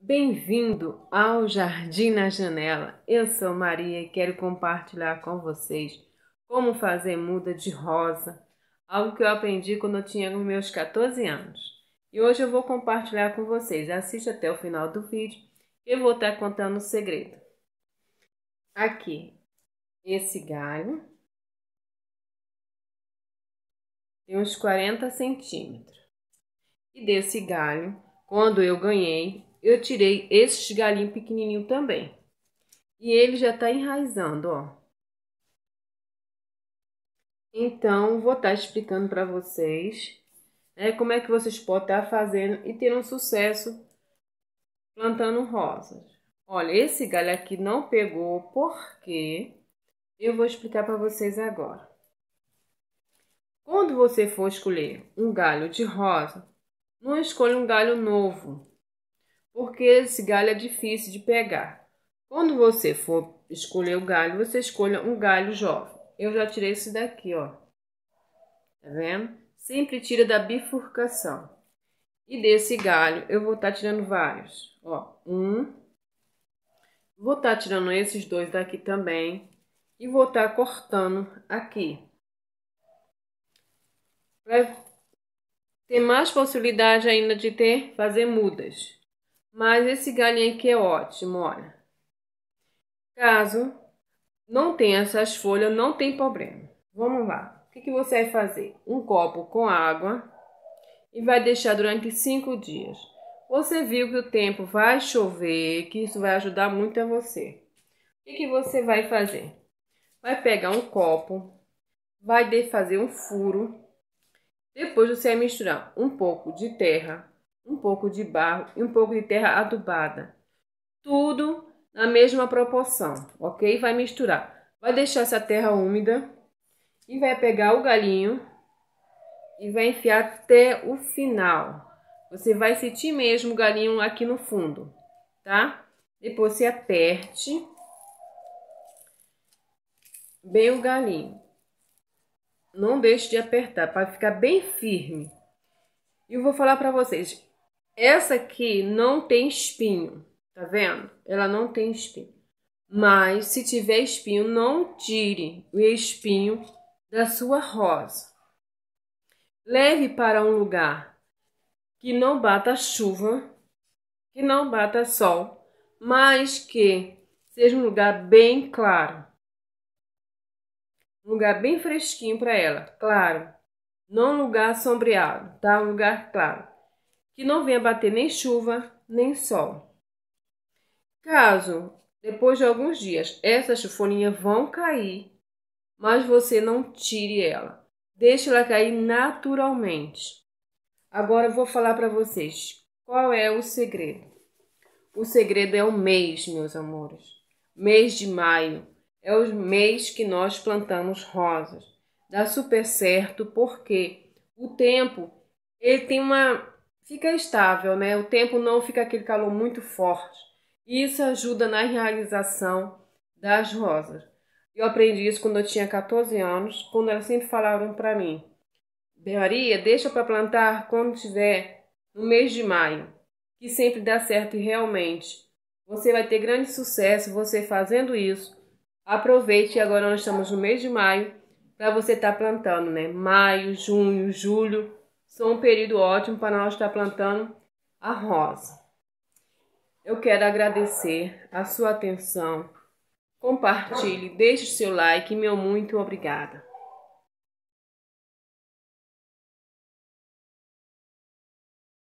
Bem-vindo ao Jardim na Janela. Eu sou Maria e quero compartilhar com vocês como fazer muda de rosa, algo que eu aprendi quando eu tinha os meus 14 anos. E hoje eu vou compartilhar com vocês. Assiste até o final do vídeo e vou estar contando o segredo. Aqui, esse galho tem uns 40 centímetros. E desse galho, quando eu ganhei, eu tirei esses galhinhos pequenininho também. E ele já tá enraizando, ó. Então, vou estar tá explicando para vocês né, como é que vocês podem estar tá fazendo e ter um sucesso plantando rosas. Olha, esse galho aqui não pegou porque eu vou explicar para vocês agora. Quando você for escolher um galho de rosa, não escolha um galho novo, porque esse galho é difícil de pegar. Quando você for escolher o galho, você escolha um galho jovem. Eu já tirei esse daqui, ó. Tá vendo? Sempre tira da bifurcação. E desse galho eu vou estar tá tirando vários. Ó, um. Vou estar tá tirando esses dois daqui também. E vou estar tá cortando aqui vai ter mais possibilidade ainda de ter, fazer mudas. Mas esse galinho aqui é ótimo, olha. Caso não tenha essas folhas, não tem problema. Vamos lá. O que, que você vai fazer? Um copo com água e vai deixar durante cinco dias. Você viu que o tempo vai chover, que isso vai ajudar muito a você. O que, que você vai fazer? Vai pegar um copo, vai fazer um furo depois você vai misturar um pouco de terra, um pouco de barro e um pouco de terra adubada. Tudo na mesma proporção, ok? Vai misturar. Vai deixar essa terra úmida e vai pegar o galinho e vai enfiar até o final. Você vai sentir mesmo o galinho aqui no fundo, tá? Depois você aperte bem o galinho. Não deixe de apertar para ficar bem firme. E eu vou falar para vocês, essa aqui não tem espinho, tá vendo? Ela não tem espinho. Mas se tiver espinho, não tire o espinho da sua rosa. Leve para um lugar que não bata chuva, que não bata sol, mas que seja um lugar bem claro. Um lugar bem fresquinho para ela, claro. Não um lugar sombreado, tá? Um lugar claro. Que não venha bater nem chuva, nem sol. Caso, depois de alguns dias, essas chufoninhas vão cair, mas você não tire ela. Deixe ela cair naturalmente. Agora eu vou falar para vocês qual é o segredo. O segredo é o mês, meus amores. Mês de maio é o mês que nós plantamos rosas. Dá super certo porque o tempo ele tem uma fica estável, né? O tempo não fica aquele calor muito forte. Isso ajuda na realização das rosas. Eu aprendi isso quando eu tinha 14 anos, quando elas sempre falaram para mim: Maria, deixa para plantar quando tiver no mês de maio, que sempre dá certo e realmente você vai ter grande sucesso você fazendo isso Aproveite, agora nós estamos no mês de maio, para você estar tá plantando, né? Maio, junho, julho, são um período ótimo para nós estar tá plantando a rosa. Eu quero agradecer a sua atenção. Compartilhe, deixe o seu like, meu muito obrigada.